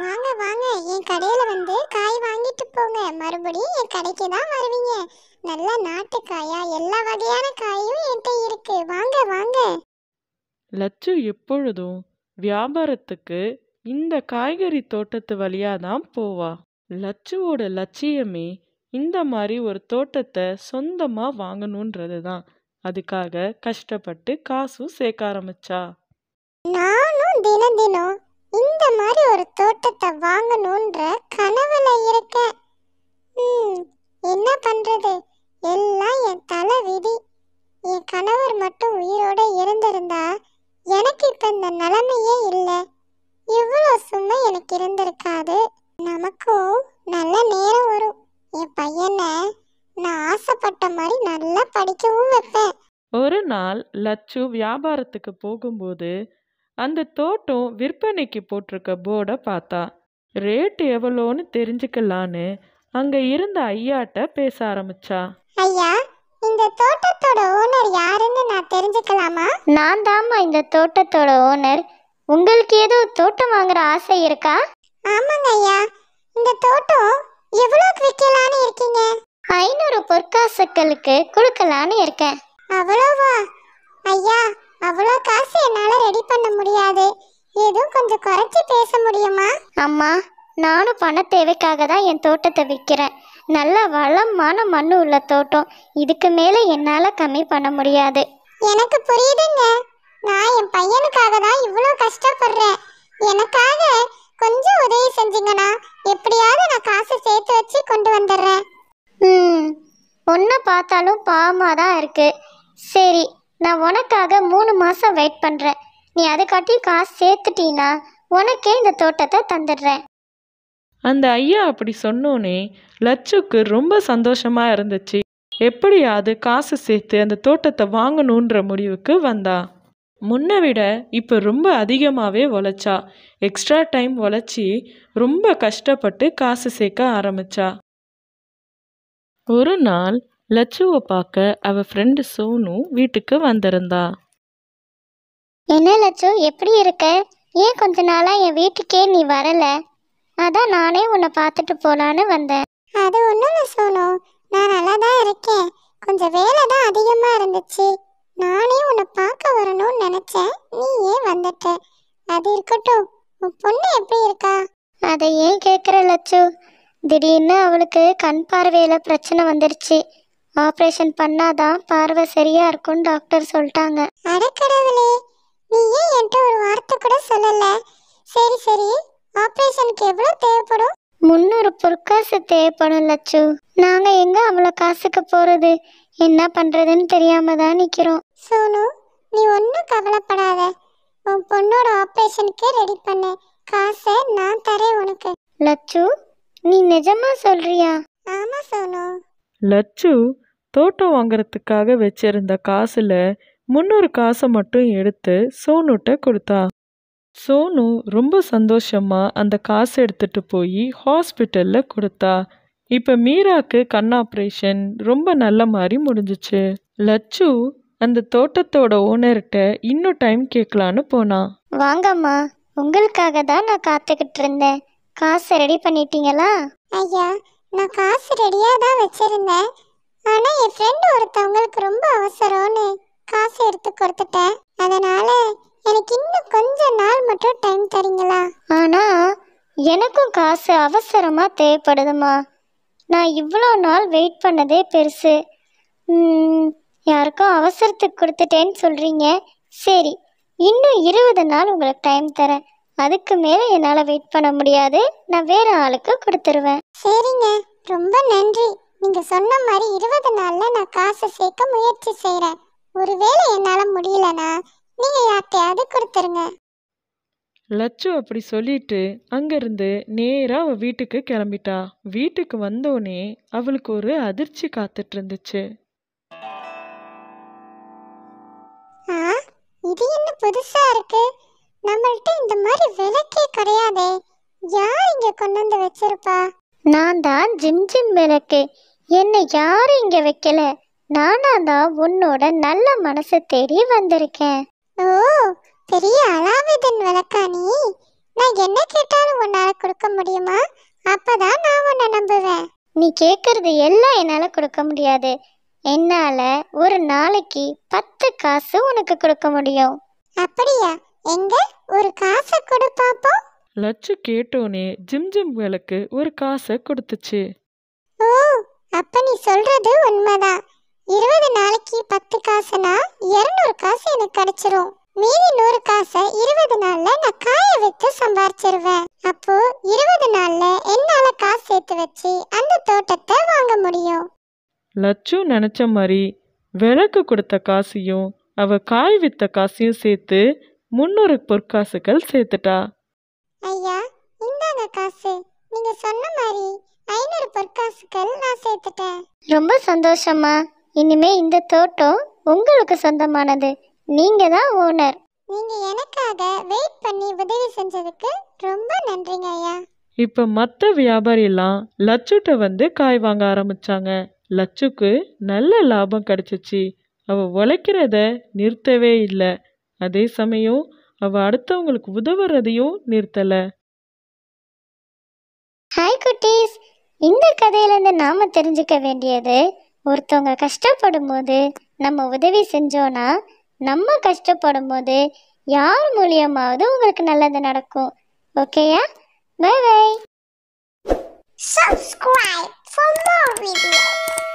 வாங்க வாங்க என் கடையில வந்து காய் வாங்கிட்டு போங்க மறுபடியும் என் கடைக்கு தான் வருவீங்க நல்ல நாட்டு காயா எல்லா வகையான காயும் என்கிட்ட இருக்கு வாங்க வாங்க லட்சு எப்பொழுதும் வியாபாரத்துக்கு இந்த காய்கறி தோட்டத்து வழியாக தான் போவா லட்சுவோட லட்சியமே இந்த மாதிரி ஒரு தோட்டத்தை சொந்தமாக வாங்கணுன்றது தான் அதுக்காக கஷ்டப்பட்டு காசும் சேர்க்க ஆரம்பிச்சா நானும் தினம் தினம் இந்த மாதிரி ஒரு தோட்டத்தை வாங்கணுன்ற கனவுல இருக்கேன் என்ன பண்றது எல்லாம் என் தலை விதி என் கணவர் மட்டும் உயிரோட இருந்திருந்தா எனக்கு இப்ப இந்த நிலைமையே இல்லை இவ்வளோ சும்மா எனக்கு இருந்திருக்காது நமக்கும் நல்ல நேரம் வரும் என் பையனை நான் ஆசைப்பட்ட மாதிரி நல்லா படிக்கவும் வைப்பேன் ஒரு நாள் லட்சு வியாபாரத்துக்கு போகும்போது அந்த தோட்டம் விற்பனைக்கு போட்டிருக்க போர்டை பார்த்தா ரேட் எவ்வளோன்னு தெரிஞ்சுக்கலான்னு அங்க இருந்த ஐயாட்ட பேச ஆரம்பிச்சா ஐயா இந்த தோட்டத்தோட ஓனர் யாருன்னு நான் தெரிஞ்சுக்கலாமா நான் தான் இந்த தோட்டத்தோட ஓனர் உங்களுக்கு ஏதோ தோட்டம் வாங்குற ஆசை இருக்கா ஆமாங்க ஐயா இந்த தோட்டம் எவ்வளோ விற்கலான்னு இருக்கீங்க ஐநூறு பொற்காசுக்களுக்கு கொடுக்கலான்னு இருக்கேன் அவ்வளோவா ஐயா அவ்வளோ காசு என்னால் ரெடி பண்ண முடியாது எதுவும் கொஞ்சம் குறைச்சி பேச முடியுமா அம்மா நானும் பண தேவைக்காக தான் என் தோட்டத்தை விற்கிறேன் நல்ல வளமான மண் உள்ள தோட்டம் இதுக்கு மேலே என்னால் கம்மி பண்ண முடியாது எனக்கு புரியுதுங்க நான் என் பையனுக்காக தான் இவ்வளோ கஷ்டப்படுறேன் எனக்காக கொஞ்சம் உதவி செஞ்சீங்கன்னா எப்படியாவது நான் காசு சேர்த்து வச்சு கொண்டு வந்துடுறேன் ம் ஒன்றை பார்த்தாலும் பாவமாக தான் இருக்குது சரி நான் உனக்காக மூணு மாதம் வெயிட் பண்ணுறேன் நீ அதுக்காட்டி காசு சேர்த்துட்டீனா உனக்கே இந்த தோட்டத்தை தந்துடுறேன் அந்த ஐயா அப்படி சொன்னோனே லச்சுக்கு ரொம்ப சந்தோஷமா இருந்துச்சு எப்படியாவது காசு சேர்த்து அந்த தோட்டத்தை வாங்கணுன்ற முடிவுக்கு வந்தா முன்ன விட இப்போ ரொம்ப அதிகமாகவே உழைச்சா எக்ஸ்ட்ரா டைம் உழைச்சி ரொம்ப கஷ்டப்பட்டு காசு சேர்க்க ஆரம்பிச்சா ஒரு நாள் லட்சுவை பார்க்க அவ ஃப்ரெண்டு சோனு வீட்டுக்கு வந்திருந்தா என்ன லட்சு எப்படி இருக்க ஏன் கொஞ்ச நாளா என் வீட்டுக்கே நீ வரல அதான் நானே உன்னை பார்த்துட்டு போலான்னு வந்தேன் அது ஒன்றும் இல்லை சோனு நான் நல்லா தான் இருக்கேன் கொஞ்சம் வேலை தான் அதிகமாக இருந்துச்சு நானே உன்னை பார்க்க வரணும்னு நினைச்சேன் நீ ஏன் வந்துட்ட அது இருக்கட்டும் உன் பொண்ணு எப்படி இருக்கா அதை ஏன் கேட்குற லட்சு திடீர்னு அவளுக்கு கண் பார்வையில் பிரச்சனை வந்துருச்சு ஆப்ரேஷன் பண்ணாதான் பார்வை சரியா இருக்கும்னு டாக்டர் சொல்லிட்டாங்க அடக்கடவுளே நீ ஏன் என்கிட்ட ஒரு வார்த்தை கூட சொல்லல சரி சரி ஆப்ரேஷனுக்கு எவ்வளவு தேவைப்படும் முந்நூறு பொற்காசு தேவைப்படும் லட்சு நாங்க எங்க அவ்வளோ காசுக்கு போறது என்ன பண்றதுன்னு தெரியாம தான் நிக்கிறோம் சோனு நீ ஒன்றும் கவலைப்படாத உன் பொண்ணோட ஆப்ரேஷனுக்கு ரெடி பண்ணு காசை நான் தரேன் உனக்கு லட்சு நீ நிஜமா சொல்றியா ஆமா சோனு லச்சு தோட்டம் வாங்குறதுக்காக வச்சிருந்த காசில் முந்நூறு காசை மட்டும் எடுத்து சோனுட்ட கொடுத்தா சோனு ரொம்ப சந்தோஷமாக அந்த காசு எடுத்துட்டு போய் ஹாஸ்பிட்டலில் கொடுத்தா இப்போ மீராக்கு கண் ஆப்ரேஷன் ரொம்ப நல்ல மாதிரி முடிஞ்சிச்சு லச்சு அந்த தோட்டத்தோட ஓனர்கிட்ட இன்னும் டைம் கேட்கலான்னு போனா வாங்கம்மா உங்களுக்காக தான் நான் காத்துக்கிட்டு இருந்தேன் காசை ரெடி பண்ணிட்டீங்களா ஐயா நான் காசு ரெடியாக தான் வச்சுருந்தேன் ஆனால் என் ஃப்ரெண்டு ஒருத்தவங்களுக்கு ரொம்ப அவசரம்னு காசு எடுத்து கொடுத்துட்டேன் அதனால் எனக்கு இன்னும் கொஞ்ச நாள் மட்டும் டைம் தரீங்களா ஆனால் எனக்கும் காசு அவசரமாக தேவைப்படுதுமா நான் இவ்வளோ நாள் வெயிட் பண்ணதே பெருசு யாருக்கும் அவசரத்துக்கு கொடுத்துட்டேன்னு சொல்கிறீங்க சரி இன்னும் இருபது நாள் உங்களுக்கு டைம் தரேன் அதுக்கு மேலே என்னால் வெயிட் பண்ண முடியாது நான் வேற ஆளுக்கு கொடுத்துருவேன் சரிங்க ரொம்ப நன்றி நீங்கள் சொன்ன மாதிரி இருபது நாளில் நான் காசை சேர்க்க முயற்சி செய்கிறேன் ஒருவேளை என்னால் முடியலனா நீங்கள் யார்கிட்டையாவது கொடுத்துருங்க லட்சு அப்படி சொல்லிட்டு அங்கேருந்து நேராக அவள் வீட்டுக்கு கிளம்பிட்டா வீட்டுக்கு வந்தோடனே அவளுக்கு ஒரு அதிர்ச்சி காத்துட்டு இருந்துச்சு இது என்ன புதுசாக இருக்குது நம்மள்ட்ட இந்த மாதிரி விளக்கே கிடையாதே யார் இங்க கொண்டு வந்து வச்சிருப்பா நான் தான் ஜிம் ஜிம் விளக்கு என்னை யாரும் இங்க வைக்கல நானா தான் உன்னோட நல்ல மனசு தேடி வந்திருக்கேன் ஓ பெரிய அலாவுதீன் விளக்கா நீ நான் என்ன கேட்டாலும் உன்னால கொடுக்க முடியுமா அப்பதான் நான் உன்னை நம்புவேன் நீ கேட்கறது எல்லாம் என்னால் கொடுக்க முடியாது என்னால் ஒரு நாளைக்கு பத்து காசு உனக்கு கொடுக்க முடியும் அப்படியா எங்க ஒரு காசை கொடு பாப்போம் லட்சு கேட்டோனே ஜிம் விளக்கு ஒரு காசை கொடுத்துச்சு ஓ அப்ப நீ சொல்றது உண்மைதான் இருபது நாளைக்கு பத்து காசுனா இருநூறு காசு எனக்கு கிடைச்சிரும் மீதி நூறு காசை இருபது நாள்ல நான் காய வைத்து சம்பாரிச்சிருவேன் அப்போ இருபது நாள்ல என்னால காசு சேர்த்து வச்சு அந்த தோட்டத்தை வாங்க முடியும் லட்சு நினைச்ச மாதிரி விளக்கு கொடுத்த காசையும் அவ காய் வித்த காசையும் சேர்த்து முன்னூறு பொற்காசுகள் சேர்த்துட்டா ஐயா இந்தாங்க காசு நீங்க சொன்ன மாதிரி ஐநூறு பொற்காசுகள் நான் சேர்த்துட்டேன் ரொம்ப சந்தோஷமா இனிமே இந்த தோட்டம் உங்களுக்கு சொந்தமானது நீங்க தான் ஓனர் நீங்க எனக்காக வெயிட் பண்ணி உதவி செஞ்சதுக்கு ரொம்ப நன்றிங்க ஐயா இப்போ மற்ற எல்லாம் லச்சுட்ட வந்து காய் வாங்க ஆரம்பிச்சாங்க லச்சுக்கு நல்ல லாபம் கிடைச்சிச்சு அவ உழைக்கிறத நிறுத்தவே இல்லை அதே சமயம் அவள் அடுத்தவங்களுக்கு உதவுறதையும் நிறுத்தலை ஹாய் குட்டீஸ் இந்த கதையிலேருந்து நாம் தெரிஞ்சுக்க வேண்டியது ஒருத்தவங்க கஷ்டப்படும் போது நம்ம உதவி செஞ்சோன்னா நம்ம கஷ்டப்படும் போது யார் மூலியமாவது உங்களுக்கு நல்லது நடக்கும் ஓகேயா bye bye Subscribe for more videos.